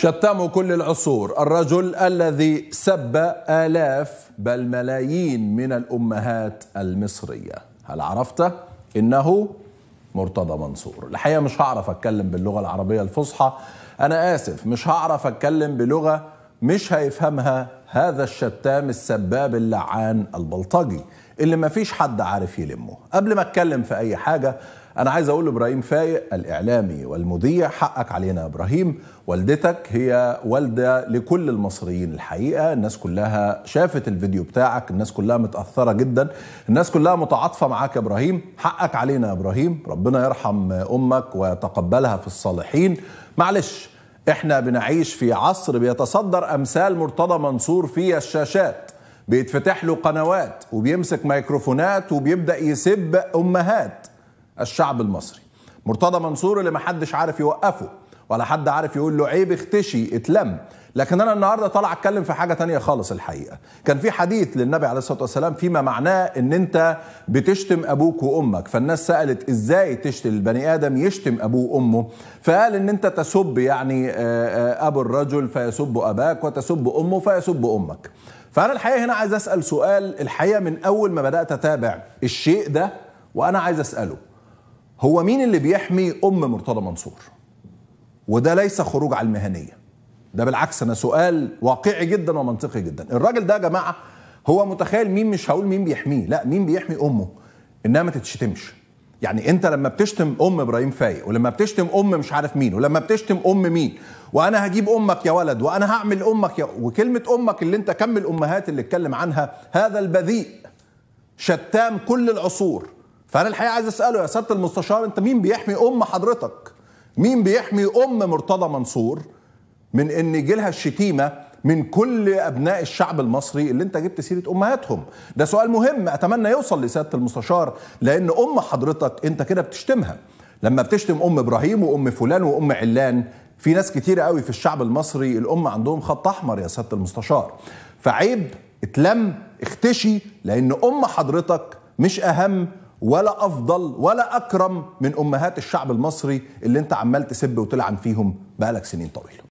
شتموا كل العصور الرجل الذي سب آلاف بل ملايين من الأمهات المصرية هل عرفته؟ إنه مرتضى منصور الحقيقة مش هعرف أتكلم باللغة العربية الفصحى أنا آسف مش هعرف أتكلم بلغة مش هيفهمها هذا الشتام السباب اللعان البلطجي اللي مفيش حد عارف يلمه قبل ما اتكلم في اي حاجه أنا عايز أقول لإبراهيم فايق الإعلامي والمذيع حقك علينا يا إبراهيم والدتك هي والدة لكل المصريين الحقيقة الناس كلها شافت الفيديو بتاعك الناس كلها متأثرة جدا الناس كلها متعاطفة معاك يا إبراهيم حقك علينا يا إبراهيم ربنا يرحم أمك ويتقبلها في الصالحين معلش احنا بنعيش في عصر بيتصدر امثال مرتضى منصور في الشاشات بيتفتح له قنوات وبيمسك ميكروفونات وبيبدا يسب امهات الشعب المصري مرتضى منصور اللي محدش عارف يوقفه ولا حد عارف يقول له عيب اختشي اتلم لكن انا النهارده طالع اتكلم في حاجه تانية خالص الحقيقه كان في حديث للنبي عليه الصلاه والسلام فيما معناه ان انت بتشتم ابوك وامك فالناس سالت ازاي تشتم البني ادم يشتم ابوه وامه فقال ان انت تسب يعني آه، آه، ابو الرجل فيسب اباك وتسب امه فيسب امك فانا الحقيقه هنا عايز اسال سؤال الحقيقه من اول ما بدات اتابع الشيء ده وانا عايز اساله هو مين اللي بيحمي ام مرتضى منصور وده ليس خروج على المهنيه ده بالعكس انا سؤال واقعي جدا ومنطقي جدا الراجل ده يا جماعه هو متخيل مين مش هقول مين بيحميه لا مين بيحمي امه انها ما تتشتمش يعني انت لما بتشتم ام ابراهيم فايق ولما بتشتم ام مش عارف مين ولما بتشتم ام مين وانا هجيب امك يا ولد وانا هعمل امك يا وكلمه امك اللي انت كم الامهات اللي اتكلم عنها هذا البذيء شتام كل العصور فانا الحقيقه عايز اساله يا سياده المستشار انت مين بيحمي ام حضرتك مين بيحمي ام مرتضى منصور من ان يجي لها الشتيمه من كل ابناء الشعب المصري اللي انت جبت سيره امهاتهم ده سؤال مهم اتمنى يوصل لسياده المستشار لان ام حضرتك انت كده بتشتمها لما بتشتم ام ابراهيم وام فلان وام علان في ناس كتير قوي في الشعب المصري الام عندهم خط احمر يا سياده المستشار فعيب اتلم اختشي لان ام حضرتك مش اهم ولا افضل ولا اكرم من امهات الشعب المصري اللي انت عمال تسب وتلعن فيهم بقالك سنين طويله